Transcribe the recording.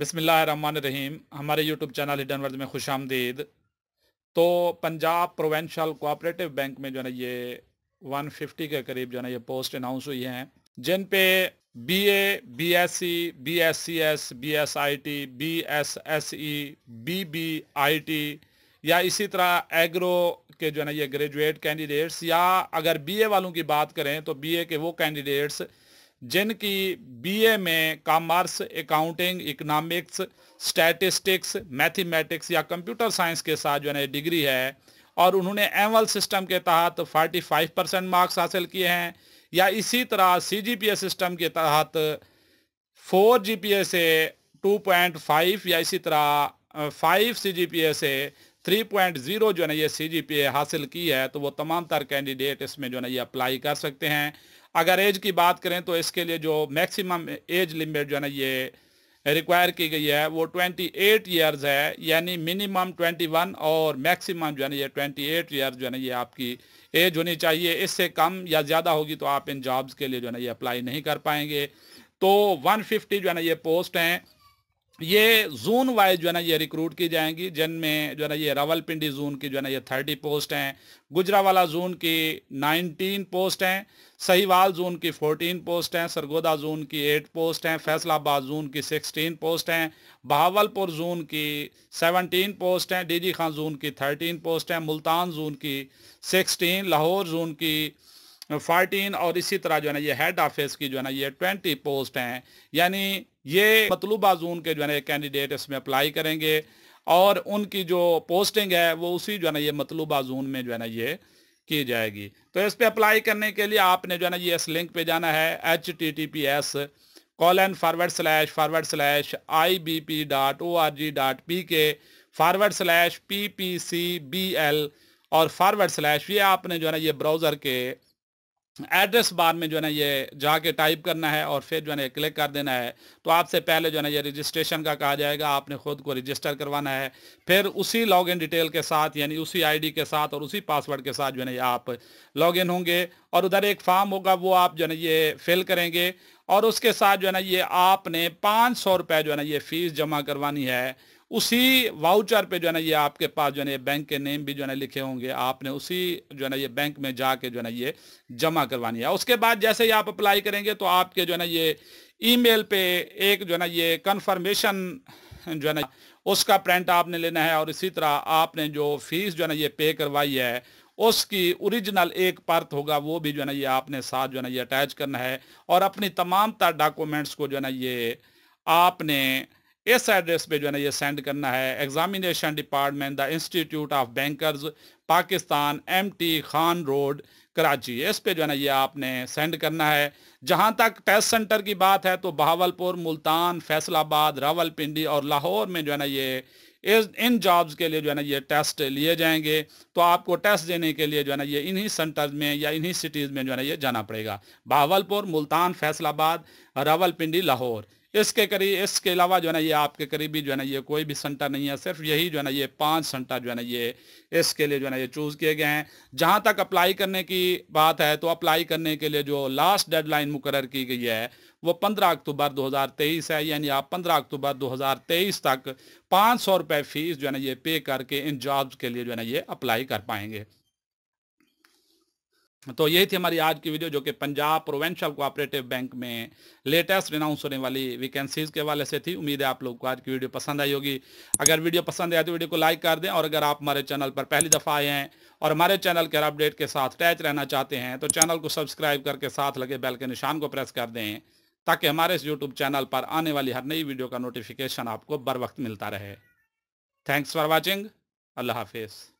रहीम हमारे YouTube channel hidden world में खुश आमदीद तो पंजाब प्रोवेंशल कोऑपरेटिव बैंक में जो है ना ये 150 के करीब जो है ना ये पोस्ट अनाउंस हुई हैं जिन पे B A B S C B S C S B S I T B S S E B B I T या इसी तरह एग्रो के जो है ना ये ग्रेजुएट कैंडिडेट्स या अगर बी ए वालों की बात करें तो बी ए के वो कैंडिडेट्स जिनकी बीए में commerce accounting economics statistics mathematics या कंप्यूटर साइंस के साथ जो है डिग्री है और उन्होंने एमवल सिस्टम के तहत 45 परसेंट मार्क्स हासिल किए हैं या इसी तरह सी सिस्टम के तहत फोर जी से 2.5 या इसी तरह फाइव सी से 3.0 जो है ये सी हासिल की है तो वो तमाम तर कैंडिडेट इसमें जो है ये अप्लाई कर सकते हैं अगर एज की बात करें तो इसके लिए जो मैक्सिमम एज लिमिट जो है ना ये रिक्वायर की गई है वो 28 इयर्स है यानी मिनिमम 21 और मैक्सिमम जो है ना ये 28 इयर्स जो है ना ये आपकी एज होनी चाहिए इससे कम या ज़्यादा होगी तो आप इन जॉब्स के लिए जो है ना ये अप्लाई नहीं कर पाएंगे तो 150 जो है ना ये पोस्ट हैं ये जोन वाइज जो है ना ये रिक्रूट की जाएंगी जिनमें जो है ना ये रावलपिंडी जोन की जो है ना ये थर्टी पोस्ट हैं गुजरावाला जोन की नाइनटीन पोस्ट हैं सहीवाल जोन की फोर्टीन पोस्ट हैं सरगोदा जोन की एट पोस्ट हैं फैसलाबाद जोन की सिक्सटीन पोस्ट हैं बहावलपुर जोन की सेवनटीन पोस्ट हैं डीजी खान जोन की थर्टीन पोस्ट हैं मुल्तान जोन की सिक्सटीन लाहौर जोन की फोर्टीन और इसी तरह जो है ना ये हेड ऑफिस की जो है ना ये ट्वेंटी पोस्ट हैं यानी ये मतलूबा हाँ। जोन के जो है कैंडिडेट इसमें अप्लाई करेंगे और उनकी जो पोस्टिंग है वो उसी जो है ना ये मतलूबा जोन में जो है ना ये की जाएगी तो इस पर अप्लाई करने के लिए आपने जो है ना ये इस लिंक पे जाना है H T T P S colon forward slash forward slash I B P dot O R G dot P K forward slash P P C B L और फॉरवर्ड स्लैश ये आपने जो है ना ये ब्राउज़र के एड्रेस बार में जो है ना ये जाके टाइप करना है और फिर जो है ना क्लिक कर देना है तो आपसे पहले जो है ना ये रजिस्ट्रेशन का कहा जाएगा आपने खुद को रजिस्टर करवाना है फिर उसी लॉगिन डिटेल के साथ यानी उसी आईडी के साथ और उसी पासवर्ड के साथ जो है ना ये आप लॉगिन होंगे और उधर एक फॉर्म होगा वो आप जो है ना ये फिल करेंगे और उसके साथ जो है ना ये आपने पाँच सौ रुपये जो है ना ये फीस जमा करवानी है उसी वाउचर पे जो है ना ये आपके पास जो है ना ये बैंक के नेम भी जो है ना लिखे होंगे आपने उसी जो है ना ये बैंक में जाके जो है ना ये जमा करवानी है उसके बाद जैसे ही आप अप्लाई करेंगे तो आपके जो है ना ये ईमेल पे एक जो है ना ये कन्फर्मेशन जो है ना उसका प्रिंट आपने लेना है और इसी तरह आपने जो फीस जो है ना ये पे करवाई है उसकी ओरिजिनल एक परत होगा वो भी जो है ना ये आपने साथ जो है ना ये अटैच करना है और अपनी तमाम तर डॉक्यूमेंट्स को जो है ना ये आपने इस एड्रेस पे जो है ना ये सेंड करना है examination department the institute of bankers Pakistan M T Khan road Karachi इस पे जो है ना ये आपने सेंड करना है जहां तक टेस्ट सेंटर की बात है तो बहावलपुर मुल्तान फैसलाबाद रावलपिंडी और लाहौर में जो है ना ये इस इन जॉब्स के लिए जो है ना ये टेस्ट लिए जाएंगे तो आपको टेस्ट देने के लिए जो है ना ये इन्हीं सेंटर्स में या इन्हीं सिटीज़ में जो है ना ये जाना पड़ेगा बहावलपुर मुल्तान फैसलाबाद रावलपिंडी लाहौर इसके करीब इसके अलावा जो है ना ये आपके करीबी जो है ना ये कोई भी सेंटर नहीं है सिर्फ यही जो है ना ये पांच सेंटर जो है ना ये इसके लिए जो है ना ये चूज़ किए गए हैं जहाँ तक अप्लाई करने की बात है तो अप्लाई करने के लिए जो लास्ट डेडलाइन मुकर की गई है वो 15 अक्टूबर 2023 है यानी आप 15 अक्टूबर 2023 तक पाँच सौ रुपये फ़ीस जो है ना ये पे करके इन जॉब्स के लिए जो है ना ये अप्लाई कर पाएंगे तो यही थी हमारी आज की वीडियो जो कि पंजाब प्रोवेंशल कोऑपरेटिव बैंक में लेटेस्ट अनाउंस होने वाली वैकेंसीज के वाले से थी उम्मीद है आप लोग को आज की वीडियो पसंद आई होगी अगर वीडियो पसंद आए तो वीडियो को लाइक कर दें और अगर आप हमारे चैनल पर पहली दफ़ा आए हैं और हमारे चैनल के अपडेट के साथ अटैच रहना चाहते हैं तो चैनल को सब्सक्राइब करके साथ लगे बैल के निशान को प्रेस कर दें ताकि हमारे इस यूट्यूब चैनल पर आने वाली हर नई वीडियो का नोटिफिकेशन आपको बर वक्त मिलता रहे थैंक्स फॉर वॉचिंग अल्लाह हाफिज़